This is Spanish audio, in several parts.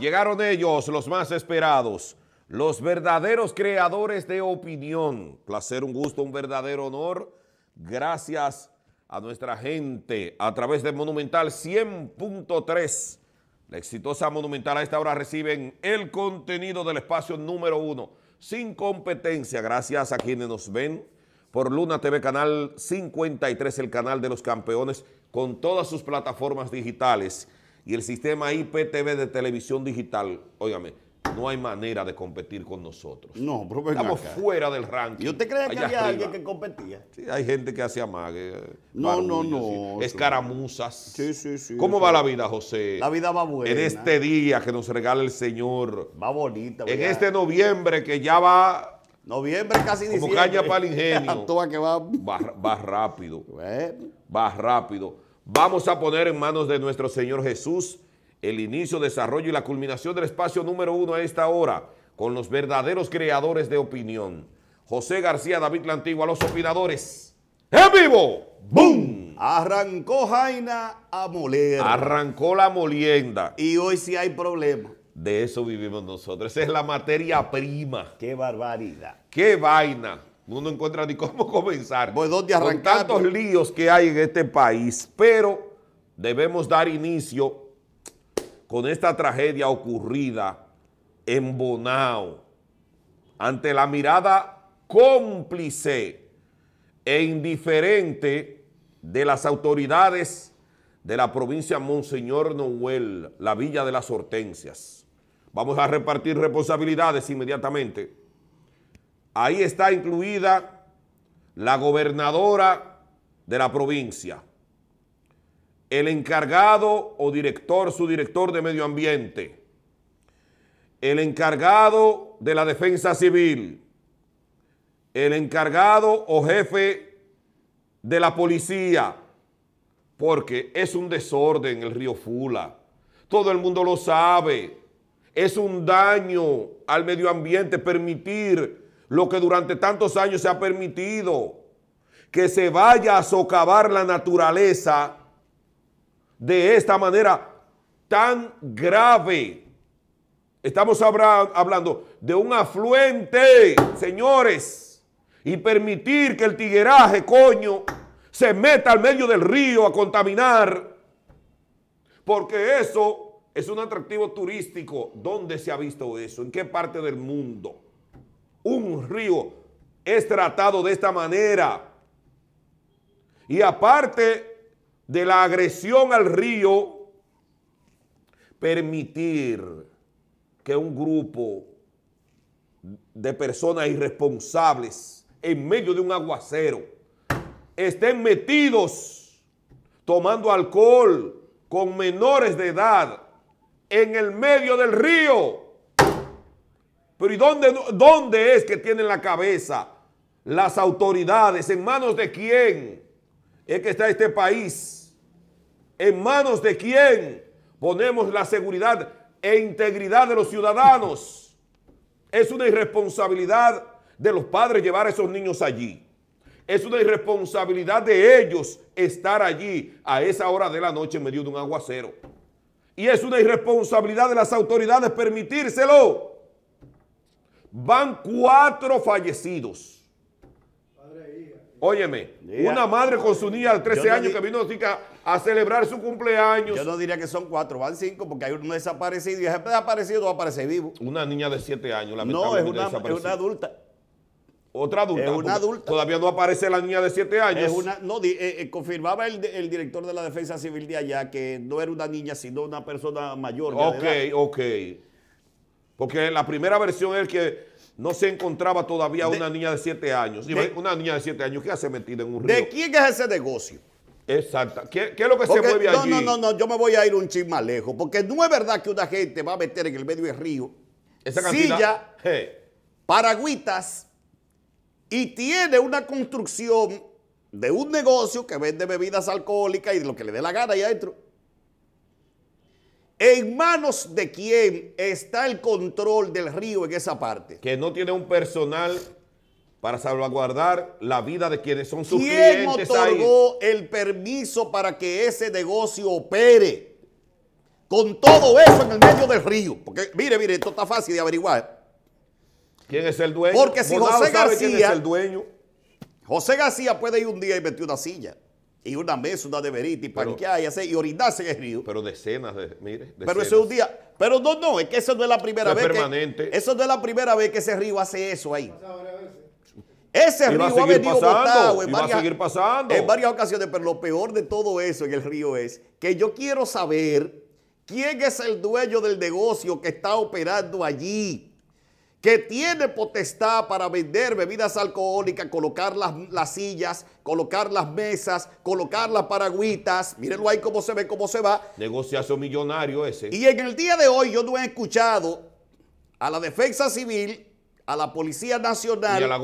Llegaron ellos, los más esperados, los verdaderos creadores de opinión. Placer, un gusto, un verdadero honor. Gracias a nuestra gente a través de Monumental 100.3. La exitosa Monumental a esta hora reciben el contenido del espacio número uno, sin competencia, gracias a quienes nos ven por Luna TV Canal 53, el canal de los campeones, con todas sus plataformas digitales y el sistema IPTV de televisión digital, óigame, no hay manera de competir con nosotros. No, Estamos fuera del ranking. ¿Y usted cree que había alguien que competía? Sí, hay gente que hace amague. Eh, no, no, no. Escaramuzas. Sí, sí, sí. ¿Cómo va la vida, José? La vida va buena. En este día que nos regala el Señor. Va bonita. En este noviembre que ya va... Noviembre casi diciembre. Como caña para el ingenio. que va... rápido. Va rápido. Vamos a poner en manos de nuestro Señor Jesús el inicio, desarrollo y la culminación del espacio número uno a esta hora con los verdaderos creadores de opinión. José García, David Lantigua, los opinadores. ¡En vivo! ¡Bum! Arrancó Jaina a moler. Arrancó la molienda. Y hoy sí hay problema. De eso vivimos nosotros. Esa es la materia prima. ¡Qué barbaridad! ¡Qué vaina! Uno no encuentra ni cómo comenzar. dónde arrancar. Con tantos líos que hay en este país. Pero debemos dar inicio con esta tragedia ocurrida en Bonao. Ante la mirada cómplice e indiferente de las autoridades de la provincia Monseñor Noel, la Villa de las Hortensias. Vamos a repartir responsabilidades inmediatamente. Ahí está incluida la gobernadora de la provincia, el encargado o director, su director de medio ambiente, el encargado de la defensa civil, el encargado o jefe de la policía, porque es un desorden el río Fula. Todo el mundo lo sabe. Es un daño al medio ambiente permitir lo que durante tantos años se ha permitido, que se vaya a socavar la naturaleza de esta manera tan grave. Estamos hablando de un afluente, señores, y permitir que el tigueraje, coño, se meta al medio del río a contaminar, porque eso es un atractivo turístico. ¿Dónde se ha visto eso? ¿En qué parte del mundo? un río es tratado de esta manera. Y aparte de la agresión al río, permitir que un grupo de personas irresponsables en medio de un aguacero estén metidos tomando alcohol con menores de edad en el medio del río pero ¿y dónde, es que tienen la cabeza las autoridades? ¿En manos de quién es que está este país? ¿En manos de quién ponemos la seguridad e integridad de los ciudadanos? Es una irresponsabilidad de los padres llevar a esos niños allí. Es una irresponsabilidad de ellos estar allí a esa hora de la noche en medio de un aguacero. Y es una irresponsabilidad de las autoridades permitírselo van cuatro fallecidos. Óyeme, una madre con su niña de 13 años que vino a, celebrar su cumpleaños. Yo no diría que son cuatro, van cinco, porque hay uno desaparecido y ha desaparecido va a vivo. Una niña de 7 años, lamentablemente. No, es una, adulta. Otra adulta. Es una adulta. Todavía no aparece la niña de 7 años. no, eh, eh, confirmaba el, el, director de la Defensa Civil de allá que no era una niña, sino una persona mayor. Ok, ok. Porque la primera versión es que no se encontraba todavía una niña de siete años. una niña de siete años, que hace metida en un río? ¿De quién es ese negocio? Exacto. ¿Qué, es lo que se mueve no, allí? No, no, no, yo me voy a ir un chisme lejos, porque no es verdad que una gente va a meter en el medio del río silla, paragüitas, y tiene una construcción de un negocio que vende bebidas alcohólicas y lo que le dé la gana ahí adentro. ¿En manos de quién está el control del río en esa parte? Que no tiene un personal para salvaguardar la vida de quienes son sus clientes. ¿Quién otorgó el permiso para que ese negocio opere? Con todo eso en el medio del río. Porque mire, mire, esto está fácil de averiguar. ¿Quién es el dueño? Porque si José García... es el dueño? José García puede ir un día y meter una silla y una una de verita y panquear y hacer y orinarse en el río. Pero decenas de, mire, Pero eso es un día, pero no, no, es que eso no es la primera vez. permanente. eso no es la primera vez que ese río hace eso ahí. Ese río ha venido pasando, en varias, a seguir pasando. en varias ocasiones, pero lo peor de todo eso en el río es que yo quiero saber quién es el dueño del negocio que está operando allí que tiene potestad para vender bebidas alcohólicas, colocar las, sillas, colocar las mesas, colocar las paragüitas. Mírenlo ahí cómo se ve, cómo se va. Negociación millonario ese. Y en el día de hoy yo no he escuchado a la defensa civil, a la Policía Nacional, a, la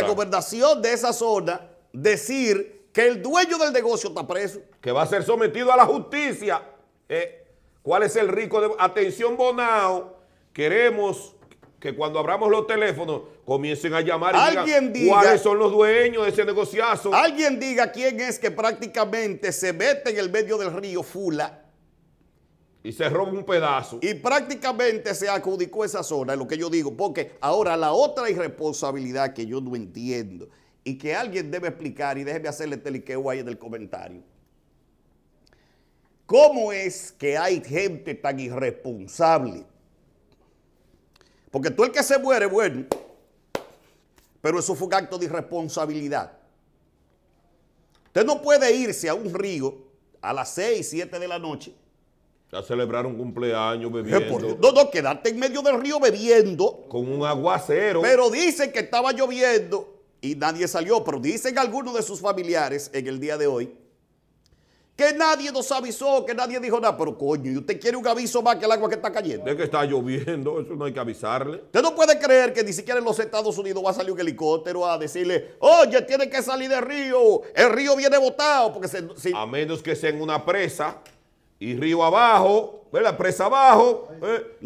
gobernación de esa zona, decir que el dueño del negocio está preso. Que va a ser sometido a la justicia. Eh, ¿Cuál es el rico de... Atención, Bonao, queremos que cuando abramos los teléfonos comiencen a llamar y ¿Alguien digan cuáles son los dueños de ese negociazo. Alguien diga quién es que prácticamente se mete en el medio del río Fula. Y se roba un pedazo. Y prácticamente se adjudicó esa zona, es lo que yo digo, porque ahora la otra irresponsabilidad que yo no entiendo y que alguien debe explicar, y déjeme hacerle teliqueo este ahí en el comentario. ¿Cómo es que hay gente tan irresponsable? Porque tú el que se muere, bueno, pero eso fue un acto de irresponsabilidad. Usted no puede irse a un río a las 6, 7 de la noche. A celebrar un cumpleaños eh, bebiendo. No, no, quedarte en medio del río bebiendo. Con un aguacero. Pero dicen que estaba lloviendo y nadie salió. Pero dicen algunos de sus familiares en el día de hoy que nadie nos avisó, que nadie dijo nada. Pero coño, ¿y usted quiere un aviso más que el agua que está cayendo? Es que está lloviendo, eso no hay que avisarle. Usted no puede creer que ni siquiera en los Estados Unidos va a salir un helicóptero a decirle, oye, tiene que salir del río, el río viene botado. Porque A menos que sea en una presa y río abajo, la presa abajo, ¿eh?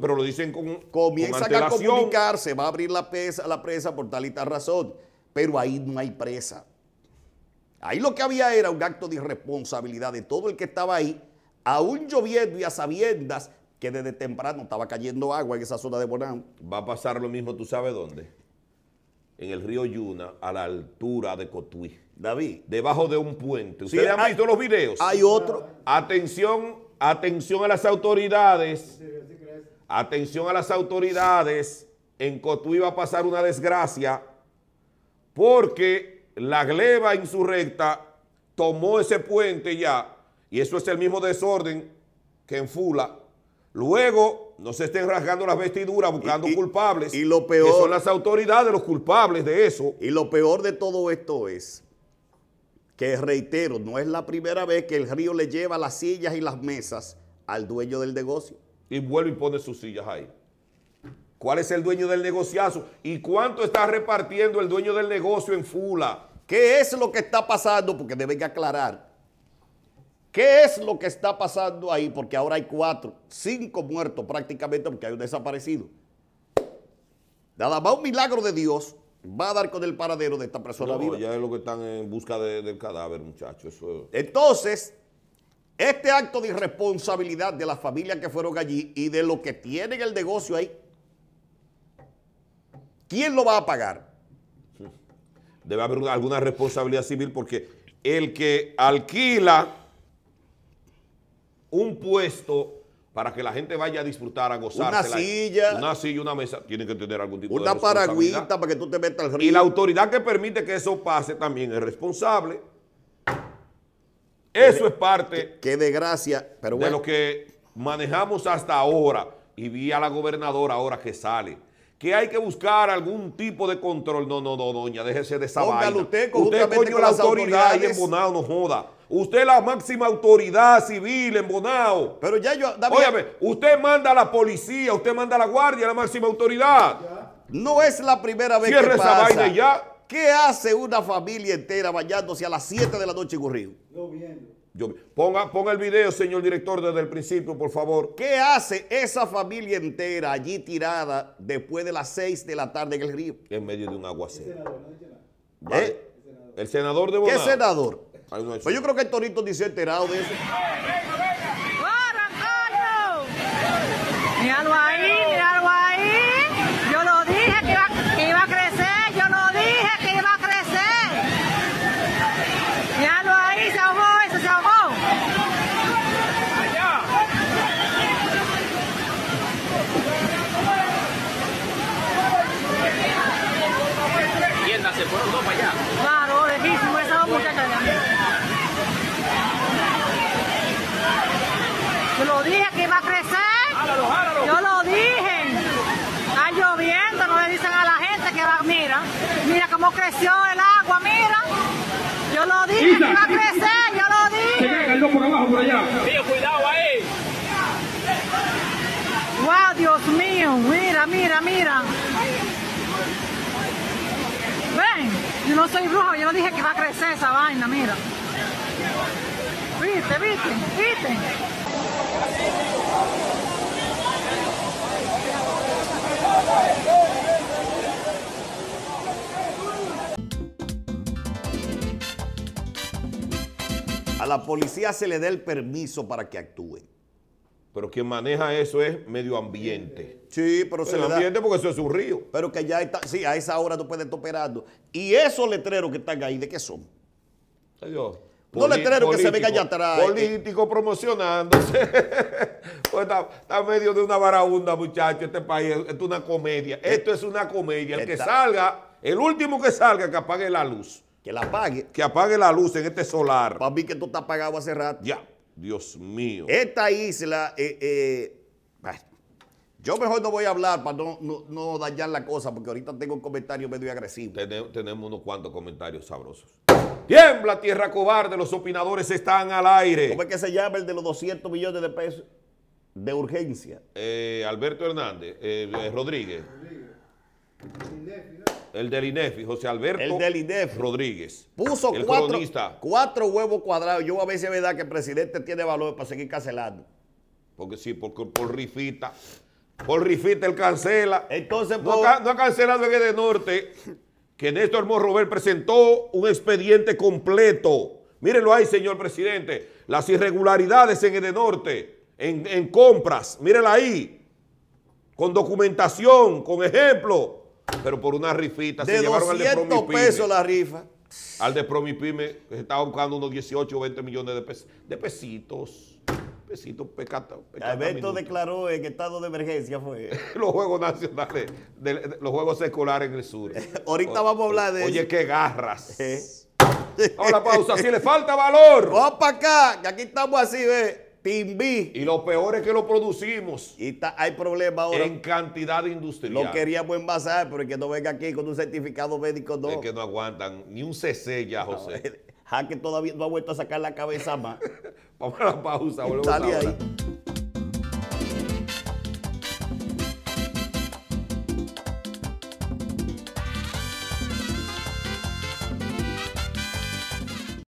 pero lo dicen con Comienzan a comunicarse, va a abrir la presa, la presa por tal y tal razón, pero ahí no hay presa. Ahí lo que había era un acto de irresponsabilidad de todo el que estaba ahí, aún lloviendo y a sabiendas que desde temprano estaba cayendo agua en esa zona de Bonán. Va a pasar lo mismo, ¿tú sabes dónde? En el río Yuna, a la altura de Cotuí. David. Debajo de un puente. ¿Ustedes han visto los videos? Hay otro. Atención, atención a las autoridades. Atención a las autoridades. En Cotuí va a pasar una desgracia porque la gleba insurrecta tomó ese puente ya, y eso es el mismo desorden que en Fula. Luego no se estén rasgando las vestiduras buscando culpables. Y lo peor. son las autoridades los culpables de eso. Y lo peor de todo esto es que, reitero, no es la primera vez que el río le lleva las sillas y las mesas al dueño del negocio. Y vuelve y pone sus sillas ahí. ¿Cuál es el dueño del negociazo? ¿Y cuánto está repartiendo el dueño del negocio en Fula? ¿Qué es lo que está pasando? Porque deben aclarar. ¿Qué es lo que está pasando ahí? Porque ahora hay cuatro, cinco muertos prácticamente porque hay un desaparecido. Nada más un milagro de Dios va a dar con el paradero de esta persona viva. Ya es lo que están en busca del cadáver, muchachos. Entonces, este acto de irresponsabilidad de las familias que fueron allí y de lo que tienen el negocio ahí, ¿quién lo va a pagar? debe haber alguna responsabilidad civil porque el que alquila un puesto para que la gente vaya a disfrutar, a gozar. Una silla. Una silla, una mesa. tiene que tener algún tipo de Una paraguita para que tú te metas al río. Y la autoridad que permite que eso pase también es responsable. Eso es parte... qué desgracia, De lo que manejamos hasta ahora. Y vi a la gobernadora ahora que sale que hay que buscar algún tipo de control. No, no, no, doña, déjese de esa vaina. Usted, usted coño, la autoridad y en Bonao no joda. Usted es la máxima autoridad civil en Bonao. Pero ya yo... David, usted manda a la policía, usted manda a la guardia, la máxima autoridad. No es la primera vez que pasa. esa vaina ya. ¿Qué hace una familia entera bañándose a las 7 de la noche en Gurrío? No viendo ponga, ponga el video, señor director, desde el principio, por favor. ¿Qué hace esa familia entera allí tirada después de las 6 de la tarde en el río? En medio de un aguacero. ¿Eh? El senador de ¿Qué senador? Pues yo creo que el Torito dice enterado de eso. ¡Corran, va a crecer. Yo lo dije. Está lloviendo, no le dicen a la gente que va, mira, mira cómo creció el agua, mira. Yo lo dije que va a crecer, yo lo dije. Se el por abajo, por allá. cuidado ahí. Wow, Dios mío, mira, mira, mira. Ven, yo no soy bruja, yo no dije que va a crecer esa vaina, mira. Viste, viste, viste. A la policía se le da el permiso para que actúe. Pero quien maneja eso es medio ambiente. Sí, pero, se le da. ambiente porque eso es un río. Pero que ya está, sí, a esa hora tú puedes estar operando. Y esos letreros que están ahí, ¿de qué son? Adiós no le creo que se venga allá atrás. ¿eh? Político promocionándose. Pues está, medio de una varaunda, muchachos, este país. es una comedia. Eh, esto es una comedia. El que salga, el último que salga, que apague la luz. Que la apague. Que apague la luz en este solar. Para mí que esto está apagado hace rato. Ya, Dios mío. Esta isla, eh, yo mejor no voy a hablar para no, no, dañar la cosa, porque ahorita tengo un comentario medio agresivo. tenemos unos cuantos comentarios sabrosos. Tiembla tierra cobarde, los opinadores están al aire. ¿Cómo es que se llama el de los 200 millones de pesos de urgencia? Eh, Alberto Hernández, eh, eh, Rodríguez. El del INEFI, José Alberto el del INEFI. Rodríguez. Puso cuatro, huevos cuadrados. Yo a veces me da que el presidente tiene valor para seguir cancelando. Porque sí, porque por rifita. Por rifita él cancela. Entonces, no, ha cancelado en el de norte que Néstor Robert presentó un expediente completo. Mírenlo ahí, señor presidente, las irregularidades en el norte, en, compras, Mírenlo ahí, con documentación, con ejemplo, pero por una rifita de se llevaron de pesos la rifa. Al de Promipyme se estaba buscando unos 18 o 20 millones de, de pesitos. Necesito pecata. Alberto declaró en estado de emergencia fue. los Juegos Nacionales, de, los Juegos Seculares en el sur. Ahorita vamos a hablar de Oye, qué garras. Eh. Ahora pausa. Si le falta valor. Vamos para acá, que aquí estamos así, ve. timbi Y lo peor es que lo producimos. Y está, hay problema ahora. En cantidad industrial. Lo queríamos envasar, pero es que no venga aquí con un certificado médico, Es que no aguantan ni un CC ya, José. Jaque todavía no ha vuelto a sacar la cabeza más. Vamos a la pausa, volvemos Italia ahora. Ahí.